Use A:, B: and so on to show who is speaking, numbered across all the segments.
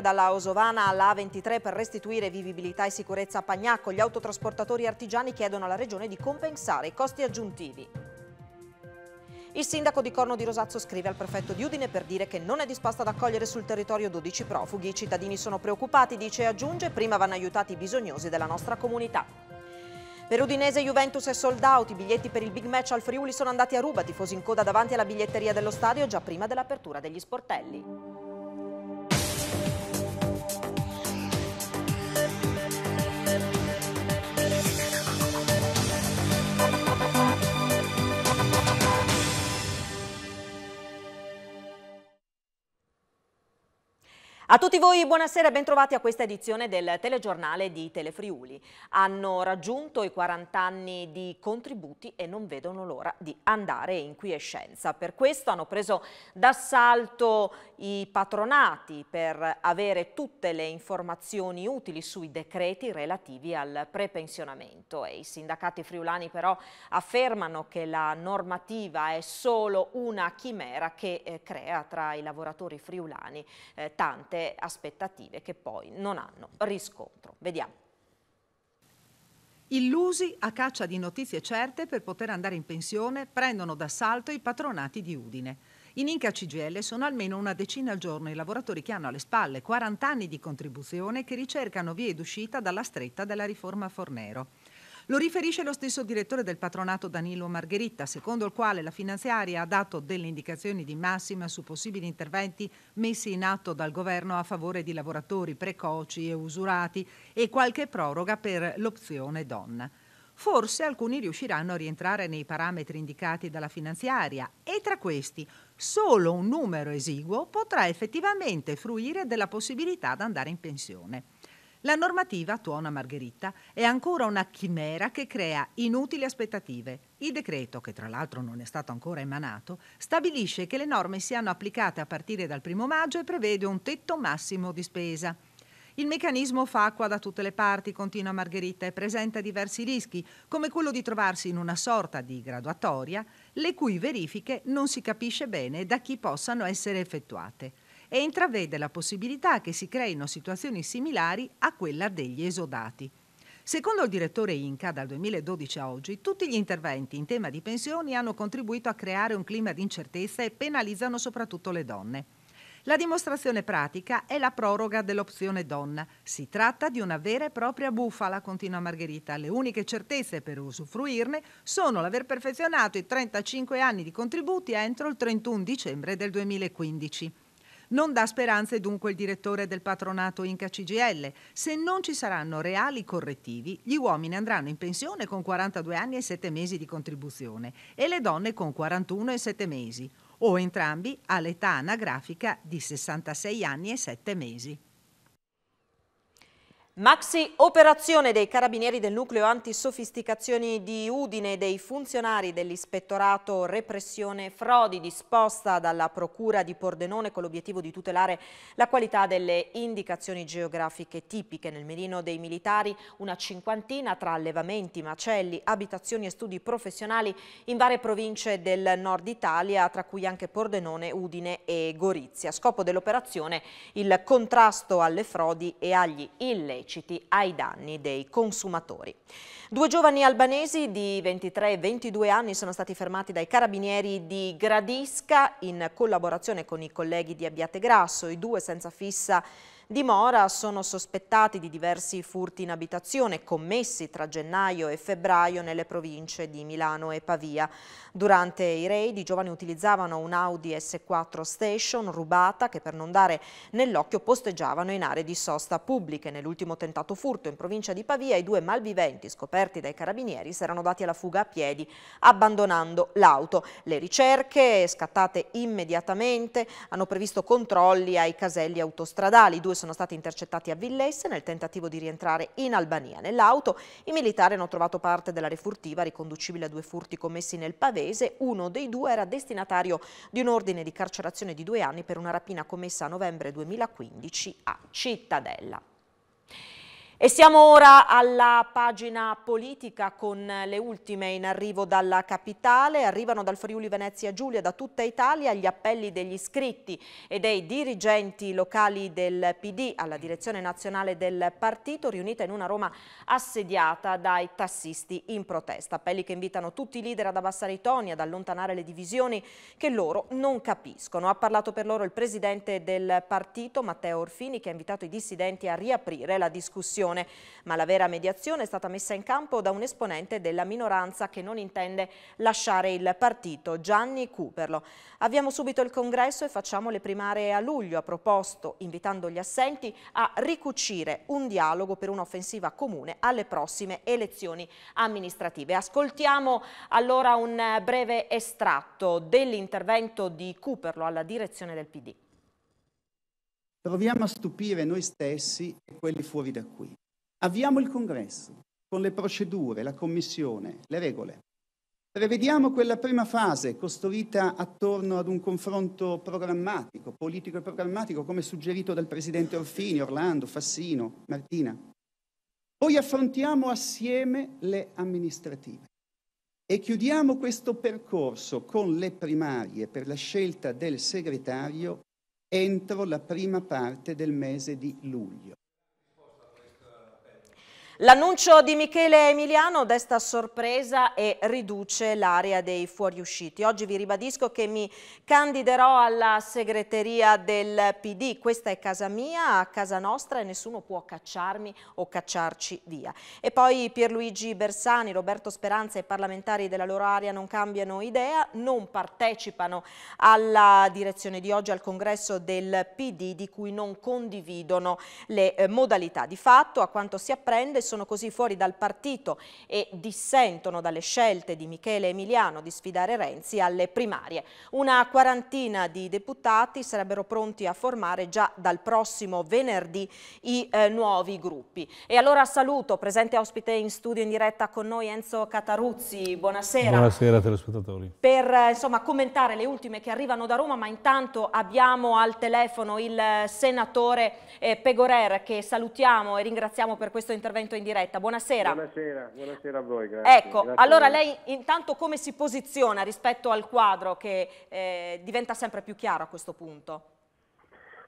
A: Dalla Osovana alla A23 per restituire vivibilità e sicurezza a Pagnacco, gli autotrasportatori artigiani chiedono alla Regione di compensare i costi aggiuntivi. Il sindaco di Corno di Rosazzo scrive al prefetto di Udine per dire che non è disposto ad accogliere sul territorio 12 profughi. I cittadini sono preoccupati, dice e aggiunge, prima vanno aiutati i bisognosi della nostra comunità. Per Udinese Juventus è sold out, i biglietti per il big match al Friuli sono andati a ruba, tifosi in coda davanti alla biglietteria dello stadio già prima dell'apertura degli sportelli. A tutti voi buonasera e bentrovati a questa edizione del telegiornale di Telefriuli. Hanno raggiunto i 40 anni di contributi e non vedono l'ora di andare in quiescenza. Per questo hanno preso d'assalto i patronati per avere tutte le informazioni utili sui decreti relativi al prepensionamento e i sindacati friulani però affermano che la normativa è solo una chimera che eh, crea tra i lavoratori friulani eh, tante altre aspettative che poi non hanno riscontro. Vediamo.
B: Illusi a caccia di notizie certe per poter andare in pensione, prendono d'assalto i patronati di Udine. In Inca CGL sono almeno una decina al giorno i lavoratori che hanno alle spalle 40 anni di contribuzione che ricercano vie d'uscita dalla stretta della riforma Fornero. Lo riferisce lo stesso direttore del patronato Danilo Margherita, secondo il quale la finanziaria ha dato delle indicazioni di massima su possibili interventi messi in atto dal governo a favore di lavoratori precoci e usurati e qualche proroga per l'opzione donna. Forse alcuni riusciranno a rientrare nei parametri indicati dalla finanziaria e tra questi solo un numero esiguo potrà effettivamente fruire della possibilità di andare in pensione. La normativa tuona Margherita è ancora una chimera che crea inutili aspettative. Il decreto, che tra l'altro non è stato ancora emanato, stabilisce che le norme siano applicate a partire dal primo maggio e prevede un tetto massimo di spesa. Il meccanismo fa acqua da tutte le parti, continua Margherita, e presenta diversi rischi, come quello di trovarsi in una sorta di graduatoria, le cui verifiche non si capisce bene da chi possano essere effettuate e intravede la possibilità che si creino situazioni similari a quella degli esodati. Secondo il direttore Inca, dal 2012 a oggi, tutti gli interventi in tema di pensioni hanno contribuito a creare un clima di incertezza e penalizzano soprattutto le donne. La dimostrazione pratica è la proroga dell'opzione donna. Si tratta di una vera e propria bufala, continua Margherita. Le uniche certezze per usufruirne sono l'aver perfezionato i 35 anni di contributi entro il 31 dicembre del 2015. Non dà speranze dunque il direttore del patronato Inca CGL. Se non ci saranno reali correttivi, gli uomini andranno in pensione con 42 anni e 7 mesi di contribuzione e le donne con 41 e 7 mesi, o entrambi all'età anagrafica di 66 anni e 7 mesi. Maxi operazione dei carabinieri del nucleo
A: antisofisticazioni di Udine e dei funzionari dell'ispettorato repressione frodi disposta dalla procura di Pordenone con l'obiettivo di tutelare la qualità delle indicazioni geografiche tipiche. Nel mirino dei militari una cinquantina tra allevamenti, macelli, abitazioni e studi professionali in varie province del nord Italia tra cui anche Pordenone, Udine e Gorizia. Scopo dell'operazione il contrasto alle frodi e agli illeciti illeciti ai danni dei consumatori. Due giovani albanesi di 23 e 22 anni sono stati fermati dai carabinieri di Gradisca in collaborazione con i colleghi di Abbiate Grasso, i due senza fissa di Mora sono sospettati di diversi furti in abitazione commessi tra gennaio e febbraio nelle province di Milano e Pavia. Durante i raid i giovani utilizzavano un Audi S4 Station rubata che per non dare nell'occhio posteggiavano in aree di sosta pubbliche. Nell'ultimo tentato furto in provincia di Pavia i due malviventi scoperti dai carabinieri si erano dati alla fuga a piedi abbandonando l'auto. Le ricerche scattate immediatamente hanno previsto controlli ai caselli autostradali. Due sono stati intercettati a Villesse nel tentativo di rientrare in Albania. Nell'auto i militari hanno trovato parte della refurtiva riconducibile a due furti commessi nel Pavese. Uno dei due era destinatario di un ordine di carcerazione di due anni per una rapina commessa a novembre 2015 a Cittadella. E siamo ora alla pagina politica con le ultime in arrivo dalla capitale. Arrivano dal Friuli Venezia Giulia, da tutta Italia, gli appelli degli iscritti e dei dirigenti locali del PD alla direzione nazionale del partito, riunita in una Roma assediata dai tassisti in protesta. Appelli che invitano tutti i leader ad abbassare i toni, ad allontanare le divisioni che loro non capiscono. Ha parlato per loro il presidente del partito, Matteo Orfini, che ha invitato i dissidenti a riaprire la discussione mediazione, ma la vera mediazione è stata messa in campo da un esponente della minoranza che non intende lasciare il partito, Gianni Cuperlo. Abbiamo subito il congresso e facciamo le primarie a luglio, ha proposto, invitando gli assenti a ricucire un dialogo per un'offensiva comune alle prossime elezioni amministrative. Ascoltiamo allora un breve estratto dell'intervento di Cuperlo alla direzione del PD.
C: Proviamo a stupire noi stessi e quelli fuori da qui. Avviamo il congresso con le procedure, la commissione, le regole. Prevediamo quella prima fase costruita attorno ad un confronto programmatico, politico e programmatico, come suggerito dal Presidente Orfini, Orlando, Fassino, Martina. Poi affrontiamo assieme le amministrative e chiudiamo questo percorso con le primarie per la scelta del segretario entro la prima parte del mese di luglio.
A: L'annuncio di Michele Emiliano desta sorpresa e riduce l'area dei fuoriusciti. Oggi vi ribadisco che mi candiderò alla segreteria del PD. Questa è casa mia, a casa nostra e nessuno può cacciarmi o cacciarci via. E poi Pierluigi Bersani, Roberto Speranza e parlamentari della loro area non cambiano idea, non partecipano alla direzione di oggi al congresso del PD di cui non condividono le eh, modalità. Di fatto, a quanto si apprende, sono così fuori dal partito e dissentono dalle scelte di Michele Emiliano di sfidare Renzi alle primarie. Una quarantina di deputati sarebbero pronti a formare già dal prossimo venerdì i eh, nuovi gruppi. E allora saluto, presente ospite in studio in diretta con noi Enzo Cataruzzi, buonasera. Buonasera
D: telespettatori.
A: Per eh, insomma, commentare le ultime che arrivano da Roma, ma intanto abbiamo al telefono il senatore eh, Pegorer che salutiamo e ringraziamo per questo intervento in in diretta. Buonasera.
E: Buonasera, buonasera a voi. Grazie. Ecco, grazie allora lei
A: intanto come si posiziona rispetto al quadro che eh, diventa sempre più chiaro a questo punto?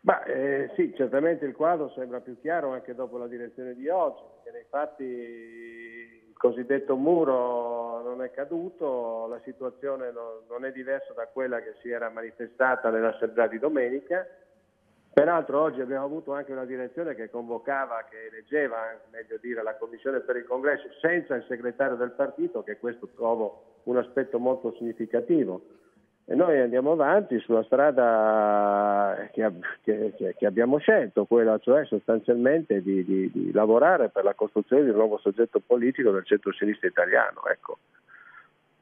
E: Beh, sì, certamente il quadro sembra più chiaro anche dopo la direzione di oggi, perché infatti il cosiddetto muro non è caduto, la situazione non, non è diversa da quella che si era manifestata nella serata di domenica, Peraltro oggi abbiamo avuto anche una direzione che convocava, che eleggeva, meglio dire, la commissione per il congresso senza il segretario del partito, che questo trovo un aspetto molto significativo. E noi andiamo avanti sulla strada che, che, che abbiamo scelto, quella cioè sostanzialmente di, di, di, lavorare per la costruzione di un nuovo soggetto politico del centro-sinistra italiano. Ecco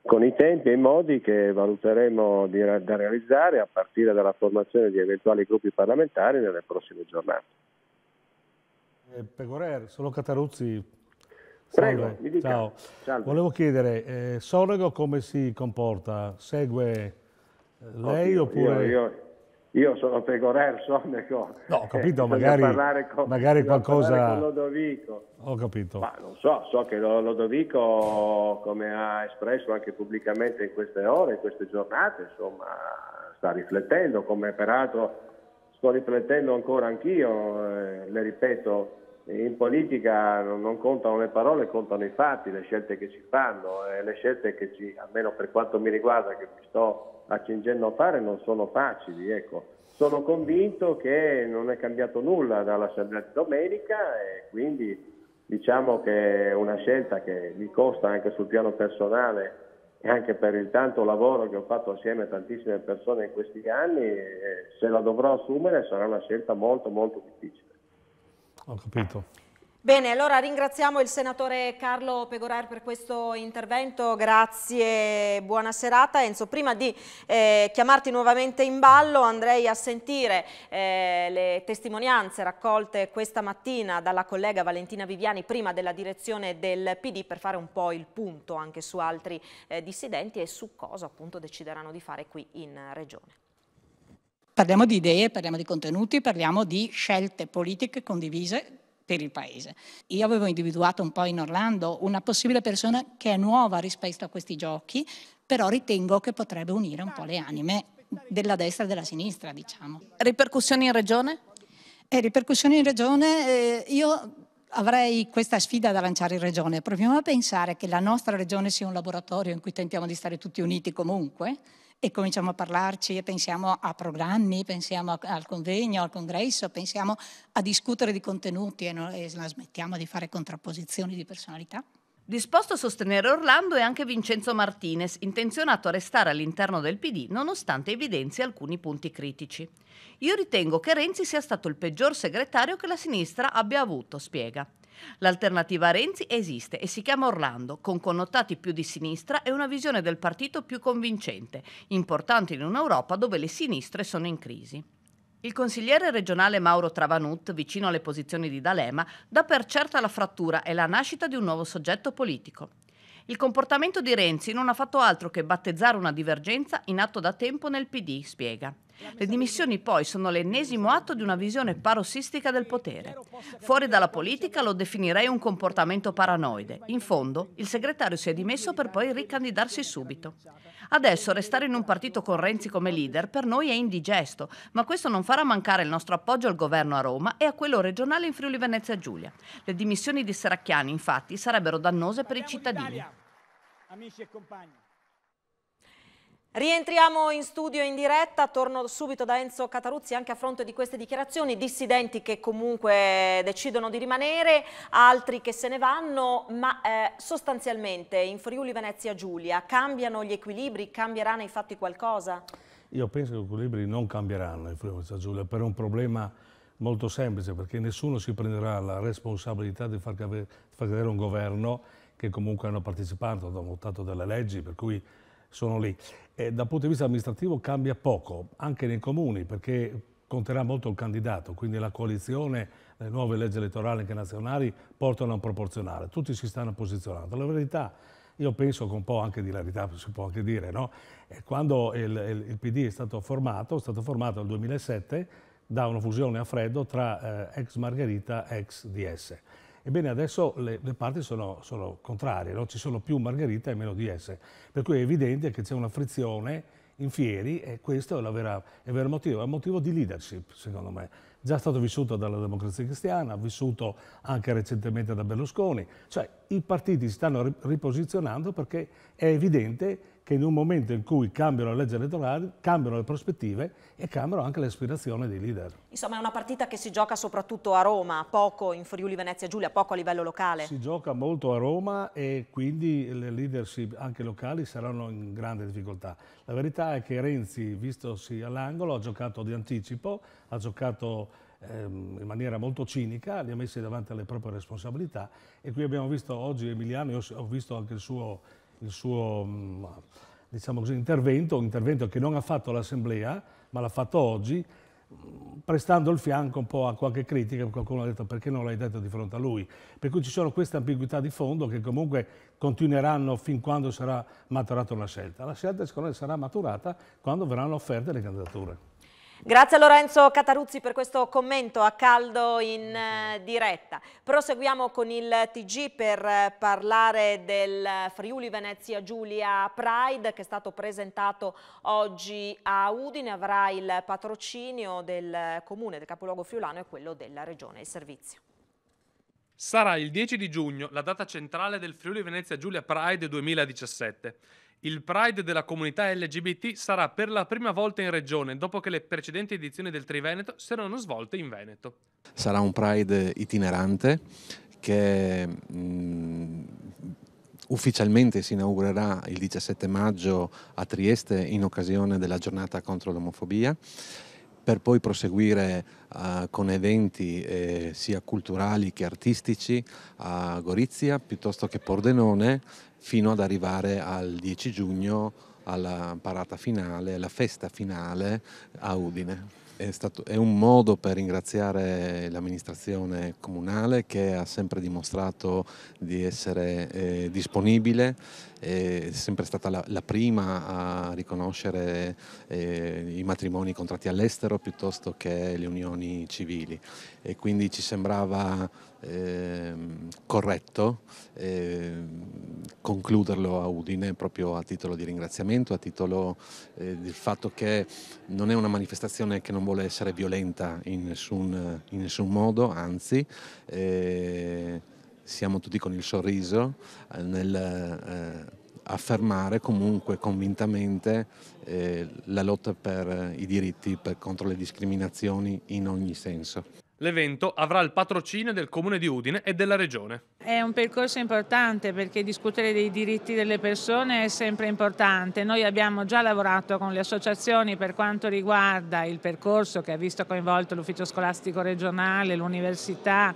E: con i tempi e i modi che valuteremo di, da realizzare a partire dalla formazione di eventuali gruppi parlamentari nelle prossime giornate.
D: Eh, Pegorer, sono Cataruzzi. Prego, Ciao. Salve. Volevo chiedere, eh, Sorego come si comporta? Segue eh, lei Oddio, oppure... Io,
E: io io sono pecorer, soneco. No, ho capito, eh, magari, parlare con, magari qualcosa... Con Lodovico.
D: Ho capito. Ma
E: non so, so che Lodovico, come ha espresso anche pubblicamente in queste ore, in queste giornate, insomma, sta riflettendo, come peraltro sto riflettendo ancora anch'io, eh, le ripeto, in politica non contano le parole, contano i fatti, le scelte che ci fanno e eh, le scelte che ci, almeno per quanto mi riguarda, che mi sto accingendo a fare non sono facili. Ecco. Sono convinto che non è cambiato nulla dalla dall'assemblea di domenica e quindi diciamo che è una scelta che mi costa anche sul piano personale e anche per il tanto lavoro che ho fatto assieme a tantissime persone in questi anni, se la dovrò assumere sarà una scelta molto molto difficile.
A: Ho capito. Bene, allora ringraziamo il senatore Carlo Pegorar per questo intervento, grazie, buona serata. Enzo, prima di eh, chiamarti nuovamente in ballo andrei a sentire eh, le testimonianze raccolte questa mattina dalla collega Valentina Viviani prima della direzione del PD per fare un po' il punto anche su altri eh, dissidenti e su cosa appunto decideranno di fare qui in Regione.
F: Parliamo di idee, parliamo di contenuti, parliamo di scelte politiche condivise per il paese. Io avevo individuato un po' in Orlando una possibile persona che è nuova rispetto a questi giochi, però ritengo che potrebbe unire un po' le anime della destra e della sinistra, diciamo. Ripercussioni in regione? Eh, ripercussioni in regione, eh, io avrei questa sfida da lanciare in regione. Proviamo a pensare che la nostra regione sia un laboratorio in cui tentiamo di stare tutti uniti comunque, e cominciamo a parlarci, e pensiamo a programmi, pensiamo al convegno, al congresso, pensiamo a discutere di contenuti e, non, e la smettiamo di fare contrapposizioni di personalità. Disposto a sostenere Orlando è anche Vincenzo Martinez, intenzionato a restare all'interno del PD nonostante evidenzi alcuni punti critici. Io ritengo che Renzi sia stato il peggior segretario che la sinistra abbia avuto, spiega. L'alternativa a Renzi esiste e si chiama Orlando, con connotati più di sinistra e una visione del partito più convincente, importante in un'Europa dove le sinistre sono in crisi. Il consigliere regionale Mauro Travanut, vicino alle posizioni di D'Alema, dà per certa la frattura e la nascita di un nuovo soggetto politico. Il comportamento di Renzi non ha fatto altro che battezzare una divergenza in atto da tempo nel PD, spiega. Le dimissioni poi sono l'ennesimo atto di una visione parossistica del potere. Fuori dalla politica lo definirei un comportamento paranoide. In fondo, il segretario si è dimesso per poi ricandidarsi subito. Adesso restare in un partito con Renzi come leader per noi è indigesto, ma questo non farà mancare il nostro appoggio al governo a Roma e a quello regionale in Friuli Venezia Giulia. Le dimissioni di Seracchiani, infatti, sarebbero dannose per i cittadini.
C: Amici e compagni.
A: Rientriamo in studio in diretta, torno subito da Enzo Cataruzzi anche a fronte di queste dichiarazioni, dissidenti che comunque decidono di rimanere, altri che se ne vanno, ma eh, sostanzialmente in Friuli Venezia Giulia cambiano gli equilibri, cambierà nei fatti qualcosa?
D: Io penso che gli equilibri non cambieranno in Friuli Venezia Giulia per un problema molto semplice, perché nessuno si prenderà la responsabilità di far cadere un governo che comunque hanno partecipato, hanno votato delle leggi, per cui sono lì. E dal punto di vista amministrativo cambia poco, anche nei comuni, perché conterà molto il candidato, quindi la coalizione, le nuove leggi elettorali anche nazionali portano a un proporzionale, tutti si stanno posizionando. La verità, io penso con un po' anche di verità si può anche dire, no? quando il, il, il, PD è stato formato, è stato formato nel 2007 da una fusione a freddo tra eh, ex Margherita e ex DS Ebbene, adesso le, le parti sono, sono contrarie, no? ci sono più Margherita e meno DS, per cui è evidente che c'è una frizione in fieri e questo è, vera, è il vero motivo, è un motivo di leadership secondo me, già stato vissuto dalla democrazia cristiana, vissuto anche recentemente da Berlusconi, cioè i partiti si stanno riposizionando perché è evidente che in un momento in cui cambiano le leggi elettorali, cambiano le prospettive e cambiano anche le aspirazioni dei leader.
A: Insomma è una partita che si gioca soprattutto a Roma, poco in Friuli Venezia Giulia, poco a livello locale. Si
D: gioca molto a Roma e quindi le leadership anche locali saranno in grande difficoltà. La verità è che Renzi, vistosi all'angolo, ha giocato di anticipo, ha giocato ehm, in maniera molto cinica, li ha messi davanti alle proprie responsabilità e qui abbiamo visto oggi Emiliano, io ho visto anche il suo il suo mm, diciamo così, intervento, un intervento che non ha fatto l'Assemblea, ma l'ha fatto oggi, mm, prestando il fianco un po' a qualche critica, qualcuno ha detto perché non l'hai detto di fronte a lui. Per cui ci sono queste ambiguità di fondo che comunque continueranno fin quando sarà maturata una scelta. La scelta secondo me sarà maturata quando verranno offerte le candidature.
A: Grazie a Lorenzo Cataruzzi per questo commento a caldo in eh, diretta. Proseguiamo con il TG per eh, parlare del Friuli Venezia Giulia Pride che è stato presentato oggi a Udine. Avrà il patrocinio del comune del capoluogo friulano e quello della regione. Il servizio.
G: Sarà il 10 di giugno la data centrale del Friuli Venezia Giulia Pride 2017. Il Pride della comunità LGBT sarà per la prima volta in regione dopo che le precedenti edizioni del Triveneto si erano svolte in Veneto.
H: Sarà un Pride itinerante che mh, mm, ufficialmente si inaugurerà il 17 maggio a Trieste in occasione della giornata contro l'omofobia per poi proseguire uh, con eventi eh, sia culturali che artistici a Gorizia piuttosto che Pordenone fino ad arrivare al 10 giugno alla parata finale, alla festa finale a Udine è, stato, è un modo per ringraziare l'amministrazione comunale che ha sempre dimostrato di essere eh, disponibile, è sempre stata la, la prima a riconoscere eh, i matrimoni contratti all'estero piuttosto che le unioni civili e quindi ci sembrava Ehm, corretto eh, concluderlo a Udine proprio a titolo di ringraziamento, a titolo eh, del fatto che non è una manifestazione che non vuole essere violenta in nessun, in nessun modo, anzi eh, siamo tutti con il sorriso eh, nel eh, affermare comunque convintamente eh, la lotta per i diritti, per, contro le discriminazioni in ogni senso.
G: L'evento avrà il patrocinio del Comune di Udine e della Regione.
C: È un percorso importante perché discutere dei diritti delle persone è sempre importante. Noi abbiamo già lavorato con le associazioni per quanto riguarda il percorso che ha visto coinvolto l'ufficio scolastico regionale, l'università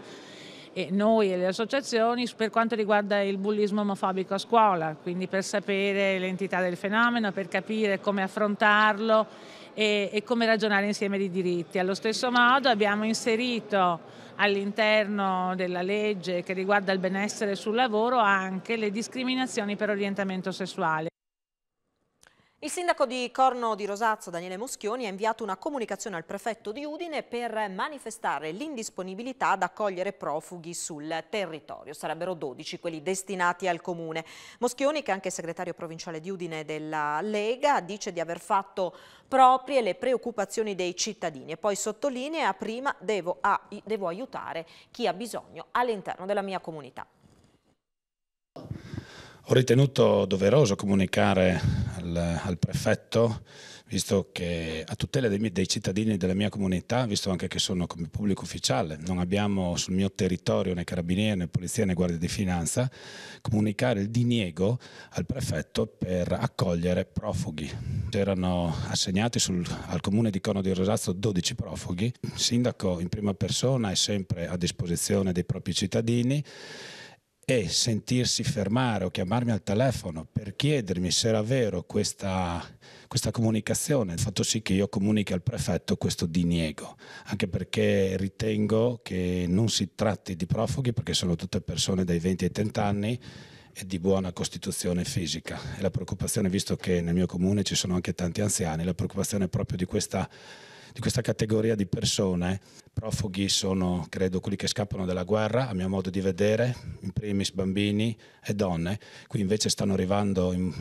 C: e noi e le associazioni per quanto riguarda il bullismo omofobico a scuola, quindi per sapere l'entità del fenomeno, per capire come affrontarlo e, e come ragionare insieme di diritti. Allo stesso modo abbiamo inserito all'interno della legge che riguarda il benessere sul lavoro anche le discriminazioni per orientamento sessuale.
A: Il sindaco di Corno di Rosazzo, Daniele Moschioni, ha inviato una comunicazione al prefetto di Udine per manifestare l'indisponibilità ad accogliere profughi sul territorio. Sarebbero 12 quelli destinati al comune. Moschioni, che è anche segretario provinciale di Udine della Lega, dice di aver fatto proprie le preoccupazioni dei cittadini e poi sottolinea prima devo, devo aiutare chi ha bisogno all'interno della mia comunità.
I: Ho ritenuto doveroso comunicare al, al prefetto, visto che a tutela dei, dei, cittadini della mia comunità, visto anche che sono come pubblico ufficiale, non abbiamo sul mio territorio né carabinieri né polizia né guardia di finanza, comunicare il diniego al prefetto per accogliere profughi. Erano assegnati sul, al comune di Cono di Rosazzo 12 profughi, il sindaco in prima persona è sempre a disposizione dei propri cittadini e sentirsi fermare o chiamarmi al telefono per chiedermi se era vero questa, questa comunicazione, il fatto sì che io comunichi al prefetto questo diniego, anche perché ritengo che non si tratti di profughi perché sono tutte persone dai 20 ai 30 anni e di buona costituzione fisica. E la preoccupazione, visto che nel mio comune ci sono anche tanti anziani, la preoccupazione è proprio di questa di questa categoria di persone. Profughi sono, credo, quelli che scappano dalla guerra, a mio modo di vedere, in primis bambini e donne. Qui invece stanno arrivando in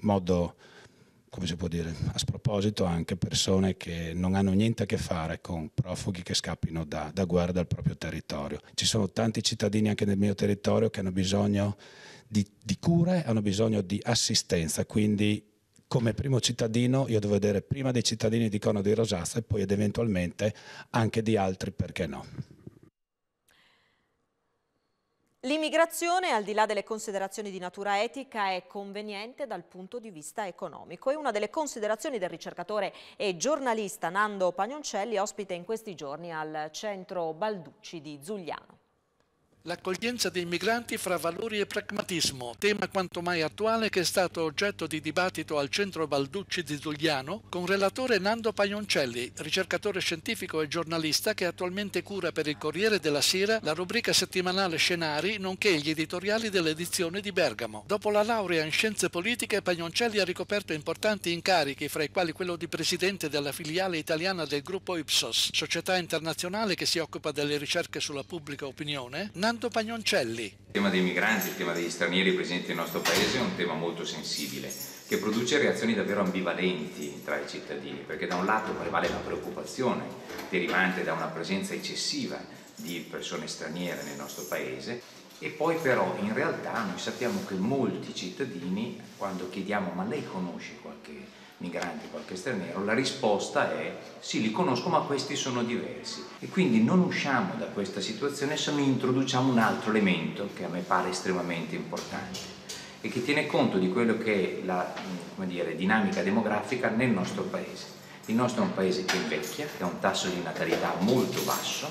I: modo, come si può dire, a sproposito anche persone che non hanno niente a che fare con profughi che scappino da, da guerra dal proprio territorio. Ci sono tanti cittadini anche nel mio territorio che hanno bisogno di, di cure, hanno bisogno di assistenza, quindi come primo cittadino io devo vedere prima dei cittadini di Cono di Rosassa e poi ed eventualmente anche di altri, perché no.
A: L'immigrazione, al di là delle considerazioni di natura etica, è conveniente dal punto di vista economico. È una delle considerazioni del ricercatore e giornalista Nando Pagnoncelli, ospite in questi giorni al centro Balducci di Zugliano.
D: L'accoglienza dei migranti fra valori e pragmatismo, tema quanto mai attuale che è stato oggetto di dibattito al Centro Balducci di Giuliano, con relatore Nando Pagnoncelli, ricercatore scientifico e giornalista che attualmente cura per il Corriere della Sera la rubrica settimanale Scenari, nonché gli editoriali dell'edizione di Bergamo. Dopo la laurea in scienze politiche, Pagnoncelli ha ricoperto importanti incarichi, fra i quali quello di presidente della filiale italiana del gruppo Ipsos, società internazionale che si occupa delle ricerche sulla pubblica opinione. Nando Ferdinando Pagnoncelli. Il
C: tema dei migranti, il tema degli stranieri presenti nel nostro paese è un tema molto sensibile che produce reazioni davvero ambivalenti tra i cittadini, perché da un lato prevale la preoccupazione derivante da una presenza eccessiva di persone straniere nel nostro paese e poi però in realtà noi sappiamo che molti cittadini quando chiediamo ma lei conosce qualche migranti, qualche straniero, la risposta è sì, li conosco ma questi sono diversi. E quindi non usciamo da questa situazione se non introduciamo un altro elemento che a me pare estremamente importante e che tiene conto di quello che è la dire, dinamica demografica nel nostro paese. Il nostro è un paese che invecchia, che ha un tasso di natalità molto basso,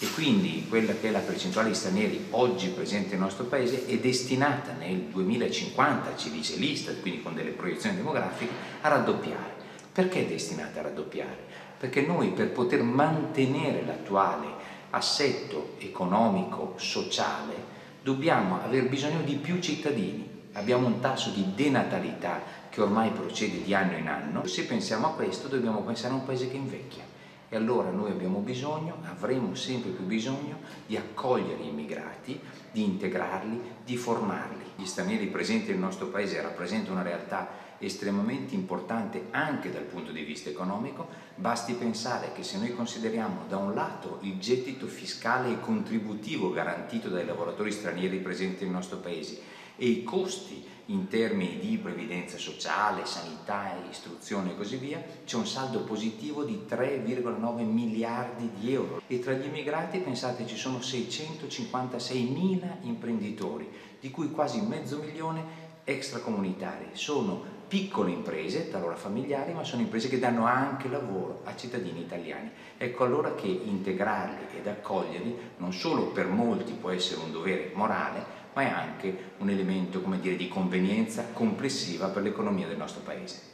C: e quindi quella che è la percentuale di stranieri oggi presente nel nostro paese è destinata nel 2050, ci dice l'Istat, quindi con delle proiezioni demografiche, a raddoppiare. Perché è destinata a raddoppiare? Perché noi per poter mantenere l'attuale assetto economico, sociale, dobbiamo aver bisogno di più cittadini. Abbiamo un tasso di denatalità che ormai procede di anno in anno. Se pensiamo a questo dobbiamo pensare a un paese che invecchia. E allora noi abbiamo bisogno, avremo sempre più bisogno di accogliere i migrati, di integrarli, di formarli. Gli stranieri presenti nel nostro paese rappresentano una realtà estremamente importante anche dal punto di vista economico, basti pensare che se noi consideriamo da un lato il gettito fiscale e contributivo garantito dai lavoratori stranieri presenti nel nostro paese e i costi in termini di previdenza sociale, sanità, istruzione e così via, c'è un saldo positivo di 3,9 miliardi di euro. E tra gli immigrati, pensate, ci sono 656 mila imprenditori, di cui quasi mezzo milione extracomunitari. Sono piccole imprese, talora familiari, ma sono imprese che danno anche lavoro a cittadini italiani. Ecco allora che integrarli ed accoglierli non solo per molti può essere un dovere morale, ma è anche un elemento dire, di convenienza complessiva per l'economia del nostro Paese.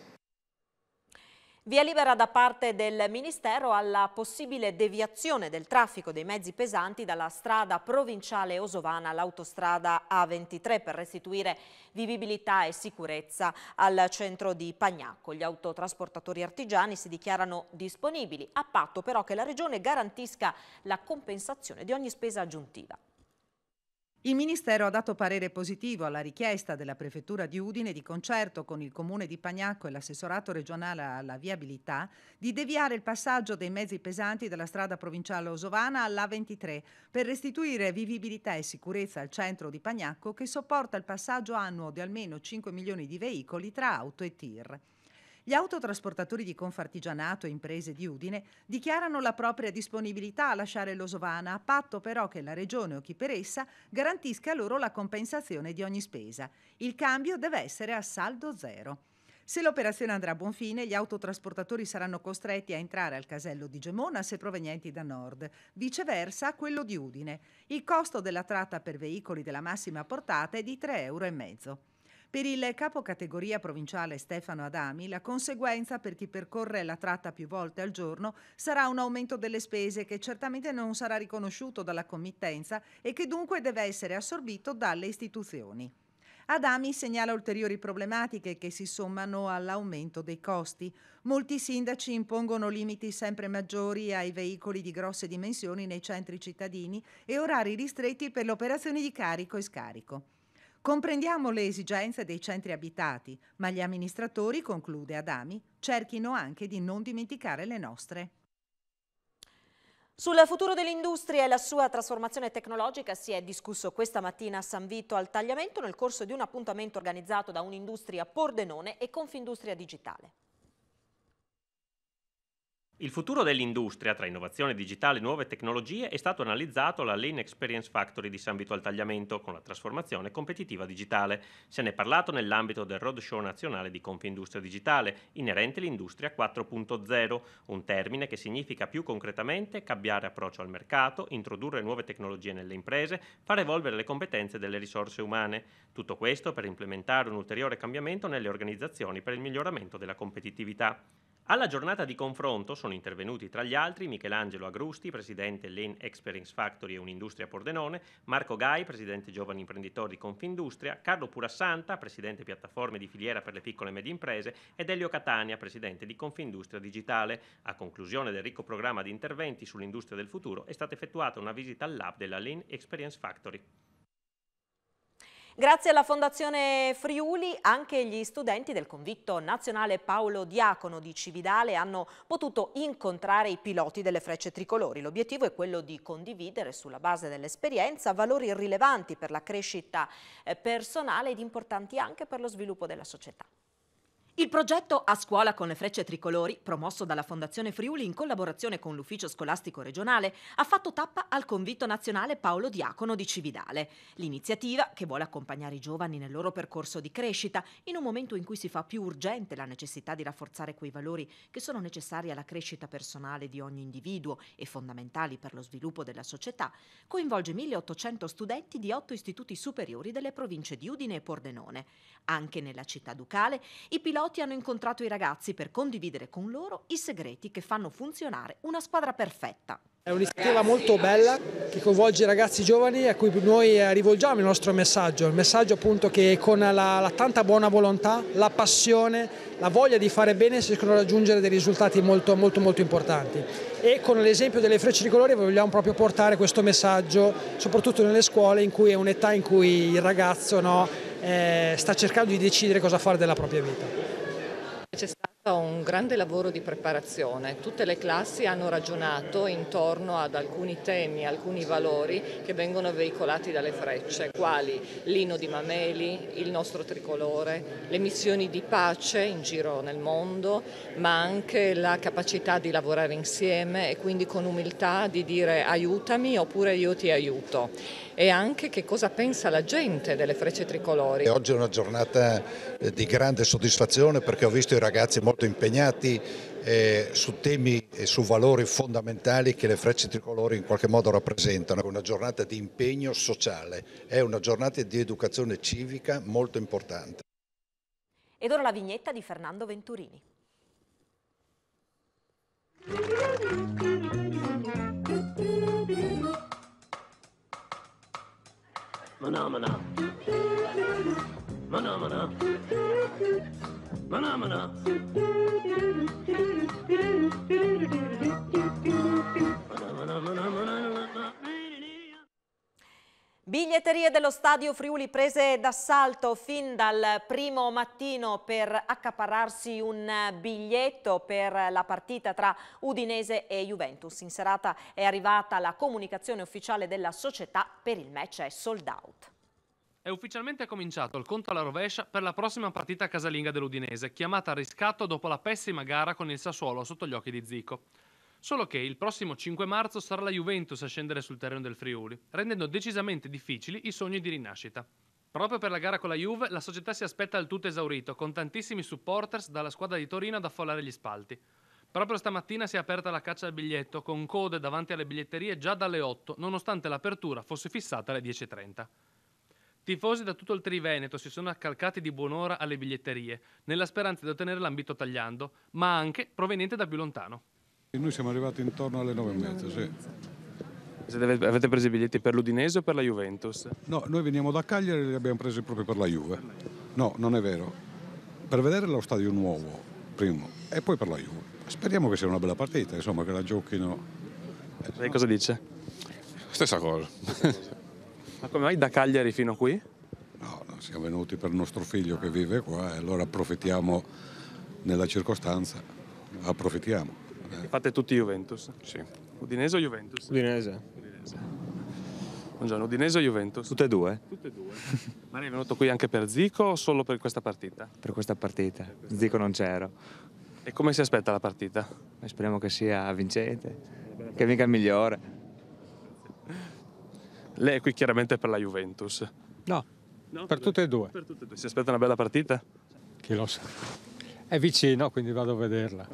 A: Via libera da parte del Ministero alla possibile deviazione del traffico dei mezzi pesanti dalla strada provinciale Osovana all'autostrada A23 per restituire vivibilità e sicurezza al centro di Pagnacco. Gli autotrasportatori artigiani si dichiarano disponibili, a patto però che la Regione garantisca la compensazione di ogni spesa
B: aggiuntiva. Il Ministero ha dato parere positivo alla richiesta della Prefettura di Udine di concerto con il Comune di Pagnacco e l'Assessorato regionale alla viabilità di deviare il passaggio dei mezzi pesanti dalla strada provinciale Osovana all'A23 per restituire vivibilità e sicurezza al centro di Pagnacco che sopporta il passaggio annuo di almeno 5 milioni di veicoli tra auto e tir. Gli autotrasportatori di Confartigianato e imprese di Udine dichiarano la propria disponibilità a lasciare l'Osovana, a patto però che la Regione o chi per essa garantisca loro la compensazione di ogni spesa. Il cambio deve essere a saldo zero. Se l'operazione andrà a buon fine, gli autotrasportatori saranno costretti a entrare al casello di Gemona se provenienti da nord, viceversa a quello di Udine. Il costo della tratta per veicoli della massima portata è di 3,5 euro. Per il capo categoria provinciale Stefano Adami, la conseguenza per chi percorre la tratta più volte al giorno sarà un aumento delle spese che certamente non sarà riconosciuto dalla committenza e che dunque deve essere assorbito dalle istituzioni. Adami segnala ulteriori problematiche che si sommano all'aumento dei costi. Molti sindaci impongono limiti sempre maggiori ai veicoli di grosse dimensioni nei centri cittadini e orari ristretti per le operazioni di carico e scarico. Comprendiamo le esigenze dei centri abitati, ma gli amministratori, conclude Adami, cerchino anche di non dimenticare le nostre. Sul futuro dell'industria e la sua trasformazione
A: tecnologica si è discusso questa mattina a San Vito al Tagliamento nel corso di un appuntamento organizzato da Un'Industria Pordenone e Confindustria Digitale.
J: Il futuro dell'industria tra innovazione digitale e nuove tecnologie è stato analizzato alla Lean Experience Factory di San Vito al Tagliamento con la trasformazione competitiva digitale. Se ne è parlato nell'ambito del Roadshow nazionale di Confindustria Digitale, inerente l'industria 4.0, un termine che significa più concretamente cambiare approccio al mercato, introdurre nuove tecnologie nelle imprese, far evolvere le competenze delle risorse umane. Tutto questo per implementare un ulteriore cambiamento nelle organizzazioni per il miglioramento della competitività. Alla giornata di confronto sono intervenuti tra gli altri Michelangelo Agrusti, presidente Lean Experience Factory e Un'Industria Pordenone, Marco Gai, presidente Giovani Imprenditori di Confindustria, Carlo Purassanta, presidente Piattaforme di Filiera per le Piccole e Medie Imprese ed Elio Catania, presidente di Confindustria Digitale. A conclusione del ricco programma di interventi sull'industria del futuro è stata effettuata una visita al lab della Lean Experience Factory.
A: Grazie alla Fondazione Friuli anche gli studenti del convitto nazionale Paolo Diacono di Cividale hanno potuto incontrare i piloti delle frecce tricolori. L'obiettivo è quello di condividere sulla base dell'esperienza valori rilevanti per la crescita eh, personale ed importanti anche per lo sviluppo della società. Il progetto A scuola con le frecce tricolori, promosso dalla Fondazione Friuli in collaborazione con l'Ufficio Scolastico Regionale, ha fatto tappa al convitto nazionale Paolo Diacono di Cividale. L'iniziativa, che vuole accompagnare i giovani nel loro percorso di crescita, in un momento in cui si fa più urgente la necessità di rafforzare quei valori che sono necessari alla crescita personale di ogni individuo e fondamentali per lo sviluppo della società, coinvolge 1800 studenti di otto istituti superiori delle province di Udine e Pordenone. Anche nella città ducale, i piloti piloti hanno incontrato i ragazzi per condividere con loro i segreti che fanno funzionare una squadra perfetta.
C: È un'iniziativa molto bella che coinvolge i
H: ragazzi giovani a cui noi eh, rivolgiamo il nostro messaggio, il messaggio appunto che con la, la tanta buona volontà, la passione, la voglia di fare bene si riescono a raggiungere dei risultati molto molto molto importanti e con l'esempio delle frecce di colore vogliamo proprio portare questo messaggio soprattutto nelle scuole in cui è un'età in cui il ragazzo no, eh, sta cercando di decidere cosa fare della propria vita.
F: Just. stato un grande lavoro di preparazione, tutte le classi hanno ragionato intorno ad alcuni temi, alcuni valori che vengono veicolati dalle frecce, quali l'ino di Mameli, il nostro tricolore, le missioni di pace in giro nel mondo, ma anche la capacità di lavorare insieme e quindi con umiltà di dire aiutami oppure io ti aiuto e anche che cosa pensa la gente delle frecce tricolori. Oggi
H: è una giornata eh, di grande soddisfazione perché ho visto i ragazzi molto molto impegnati eh, su temi e su valori fondamentali che le frecce tricolori in qualche modo rappresentano. È una giornata di impegno sociale, è una giornata di educazione civica molto importante.
A: Ed ora la vignetta di Fernando Venturini.
F: Manà, manà. Manà,
G: Manamana.
A: Biglietterie dello stadio Friuli prese d'assalto fin dal primo mattino per accaparrarsi un biglietto per la partita tra Udinese e Juventus. In serata è arrivata la comunicazione ufficiale della società per il match è sold out.
G: È ufficialmente cominciato il conto alla rovescia per la prossima partita casalinga dell'Udinese, chiamata a riscatto dopo la pessima gara con il Sassuolo sotto gli occhi di Zico. Solo che il prossimo 5 marzo sarà la Juventus a scendere sul terreno del Friuli, rendendo decisamente difficili i sogni di rinascita. Proprio per la gara con la Juve, la società si aspetta il tutto esaurito, con tantissimi supporters dalla squadra di Torino ad affollare gli spalti. Proprio stamattina si è aperta la caccia al biglietto, con code davanti alle biglietterie già dalle 8, nonostante l'apertura fosse fissata alle 10.30. Tifosi da tutto il Triveneto si sono accalcati di buon'ora alle biglietterie, nella speranza di ottenere l'ambito tagliando, ma anche proveniente da più lontano.
H: noi siamo arrivati intorno alle nove e mezza, sì.
G: Avete preso i biglietti per l'Udinese
H: o per la Juventus? No, noi veniamo da Cagliari e li abbiamo presi proprio per la Juve. No, non è vero. Per vedere lo stadio nuovo, primo, e poi per la Juve. Speriamo che sia una bella partita, insomma, che la giochino. Lei cosa dice? Stessa cosa.
G: Ma come mai da Cagliari fino a qui?
H: No, siamo venuti per il nostro figlio che vive qua e allora approfittiamo nella circostanza, approfittiamo.
G: Eh. Fate tutti Juventus? Sì. Udinese o Juventus? Udinese. Udinese. Buongiorno, Udinese o Juventus? Tutte e due. Tutte e due. Ma lei è venuto qui anche per Zico o solo per questa partita?
C: Per questa partita. Per questa. Zico non c'ero.
G: E come si aspetta la partita?
C: Speriamo che sia vincente, che mica il migliore.
G: Lei è qui chiaramente per la Juventus.
E: No, no
D: per, per, tutte due. per tutte
G: e due. Si aspetta una bella partita? Chi lo sa.
E: È vicino, quindi vado a vederla.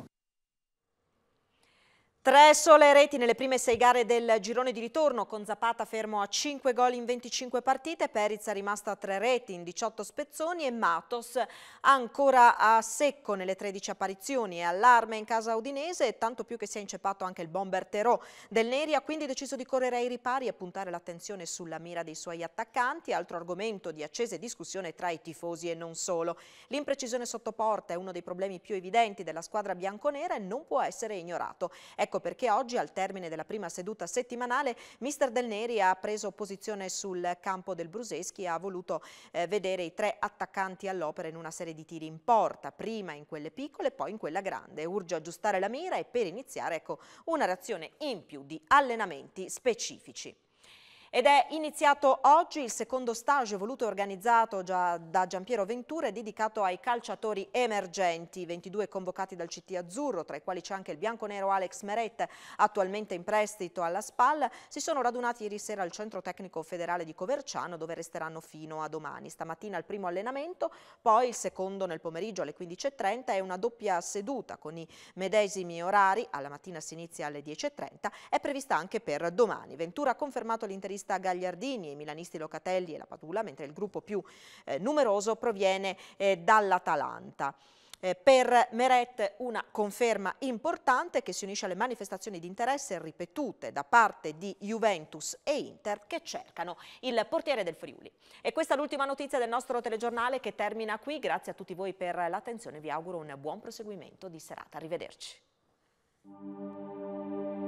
A: Tre sole reti nelle prime sei gare del girone di ritorno, con Zapata fermo a 5 gol in 25 partite, Perizza rimasta a tre reti in 18 spezzoni e Matos ancora a secco nelle 13 apparizioni e allarme in casa udinese, tanto più che si è inceppato anche il bomber Terò del Neri, ha quindi deciso di correre ai ripari e puntare l'attenzione sulla mira dei suoi attaccanti, altro argomento di accese discussione tra i tifosi e non solo. L'imprecisione sottoporta è uno dei problemi più evidenti della squadra bianconera e non può essere ignorato. Ecco Ecco perché oggi, al termine della prima seduta settimanale, mister Del Neri ha preso posizione sul campo del Bruseschi e ha voluto eh, vedere i tre attaccanti all'opera in una serie di tiri in porta, prima in quelle piccole e poi in quella grande. Urge aggiustare la mira e per iniziare ecco, una reazione in più di allenamenti specifici. Ed è iniziato oggi il secondo stage voluto e organizzato già da Giampiero Ventura dedicato ai calciatori emergenti, 22 convocati dal CT Azzurro, tra i quali c'è anche il bianconero Alex Meret, attualmente in prestito alla SPAL, si sono radunati ieri sera al Centro Tecnico Federale di Coverciano dove resteranno fino a domani. Stamattina il primo allenamento, poi il secondo nel pomeriggio alle 15.30 e una doppia seduta con i medesimi orari, alla mattina si inizia alle 10.30, è prevista anche per domani. Ventura ha confermato l'interista Battista Gagliardini, i milanisti Locatelli e la Padula, mentre il gruppo più eh, numeroso proviene eh, dall'Atalanta. Eh, per Meret una conferma importante che si unisce alle manifestazioni di interesse ripetute da parte di Juventus e Inter che cercano il portiere del Friuli. E questa è l'ultima notizia del nostro telegiornale che termina qui. Grazie a tutti voi per l'attenzione, vi auguro un buon proseguimento di serata. Arrivederci.